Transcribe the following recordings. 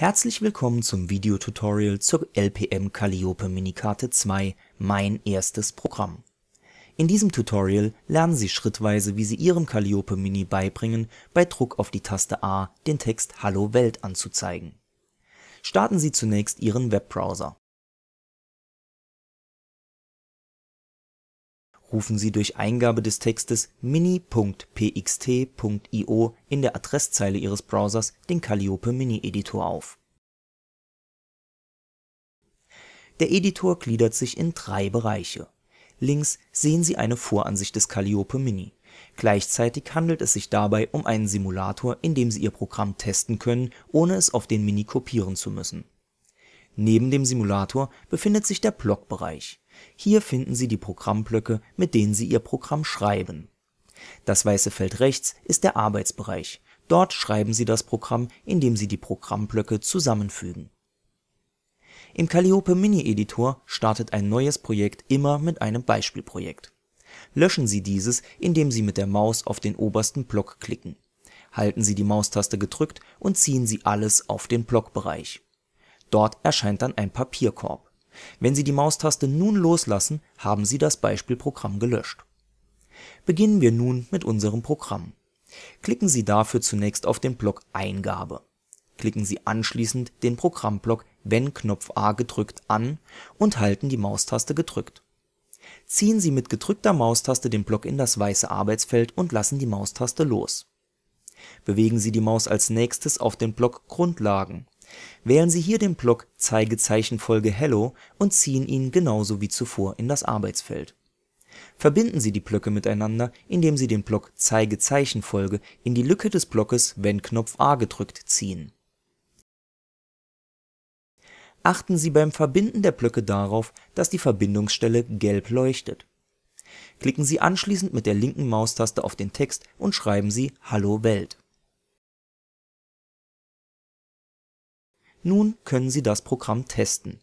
Herzlich willkommen zum Videotutorial zur LPM Calliope Minikarte 2, mein erstes Programm. In diesem Tutorial lernen Sie schrittweise, wie Sie Ihrem Calliope Mini beibringen, bei Druck auf die Taste A den Text Hallo Welt anzuzeigen. Starten Sie zunächst Ihren Webbrowser rufen Sie durch Eingabe des Textes mini.pxt.io in der Adresszeile Ihres Browsers den Calliope Mini-Editor auf. Der Editor gliedert sich in drei Bereiche. Links sehen Sie eine Voransicht des Calliope Mini. Gleichzeitig handelt es sich dabei um einen Simulator, in dem Sie Ihr Programm testen können, ohne es auf den Mini kopieren zu müssen. Neben dem Simulator befindet sich der Blockbereich. bereich hier finden Sie die Programmblöcke, mit denen Sie Ihr Programm schreiben. Das weiße Feld rechts ist der Arbeitsbereich, dort schreiben Sie das Programm, indem Sie die Programmblöcke zusammenfügen. Im Calliope Mini-Editor startet ein neues Projekt immer mit einem Beispielprojekt. Löschen Sie dieses, indem Sie mit der Maus auf den obersten Block klicken. Halten Sie die Maustaste gedrückt und ziehen Sie alles auf den Blockbereich. Dort erscheint dann ein Papierkorb wenn Sie die Maustaste nun loslassen, haben Sie das Beispielprogramm gelöscht. Beginnen wir nun mit unserem Programm. Klicken Sie dafür zunächst auf den Block Eingabe. Klicken Sie anschließend den Programmblock Wenn Knopf A gedrückt an und halten die Maustaste gedrückt. Ziehen Sie mit gedrückter Maustaste den Block in das weiße Arbeitsfeld und lassen die Maustaste los. Bewegen Sie die Maus als Nächstes auf den Block Grundlagen Wählen Sie hier den Block Zeigezeichenfolge „ Hello “und ziehen ihn genauso wie zuvor in das Arbeitsfeld. Verbinden Sie die Blöcke miteinander, indem Sie den Block Zeigezeichenfolge in die Lücke des Blockes Wenn-Knopf A gedrückt ziehen. Achten Sie beim Verbinden der Blöcke darauf, dass die Verbindungsstelle gelb leuchtet. Klicken Sie anschließend mit der linken Maustaste auf den Text und schreiben Sie „ Hallo Welt Nun können Sie das Programm testen.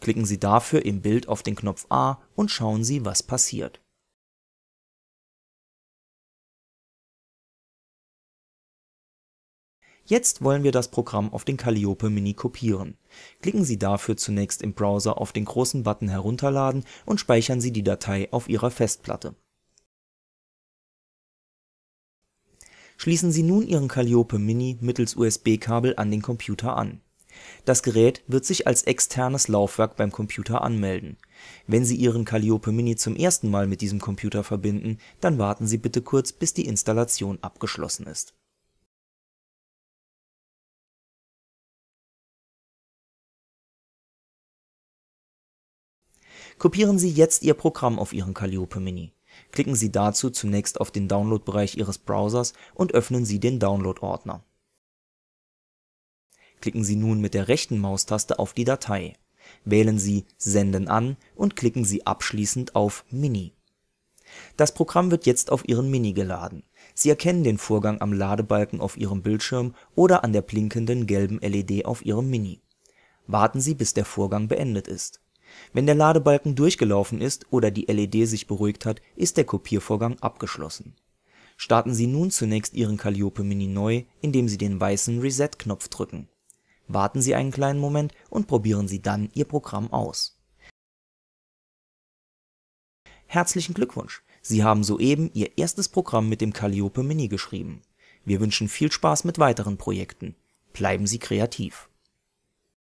Klicken Sie dafür im Bild auf den Knopf A und schauen Sie, was passiert Jetzt wollen wir das Programm auf den Calliope Mini kopieren. Klicken Sie dafür zunächst im Browser auf den großen Button Herunterladen und speichern Sie die Datei auf Ihrer Festplatte Schließen Sie nun Ihren Calliope Mini mittels USB-Kabel an den Computer an. Das Gerät wird sich als externes Laufwerk beim Computer anmelden. Wenn Sie Ihren Calliope Mini zum ersten Mal mit diesem Computer verbinden, dann warten Sie bitte kurz, bis die Installation abgeschlossen ist Kopieren Sie jetzt Ihr Programm auf Ihren Calliope Mini Klicken Sie dazu zunächst auf den Download-Bereich Ihres Browsers und öffnen Sie den Download-Ordner. Klicken Sie nun mit der rechten Maustaste auf die Datei, wählen Sie Senden an und klicken Sie abschließend auf Mini. Das Programm wird jetzt auf Ihren Mini geladen. Sie erkennen den Vorgang am Ladebalken auf Ihrem Bildschirm oder an der blinkenden gelben LED auf Ihrem Mini. Warten Sie bis der Vorgang beendet ist wenn der Ladebalken durchgelaufen ist oder die LED sich beruhigt hat, ist der Kopiervorgang abgeschlossen. Starten Sie nun zunächst Ihren Calliope Mini neu, indem Sie den weißen Reset-Knopf drücken. Warten Sie einen kleinen Moment und probieren Sie dann Ihr Programm aus. Herzlichen Glückwunsch! Sie haben soeben Ihr erstes Programm mit dem Calliope Mini geschrieben. Wir wünschen viel Spaß mit weiteren Projekten. Bleiben Sie kreativ!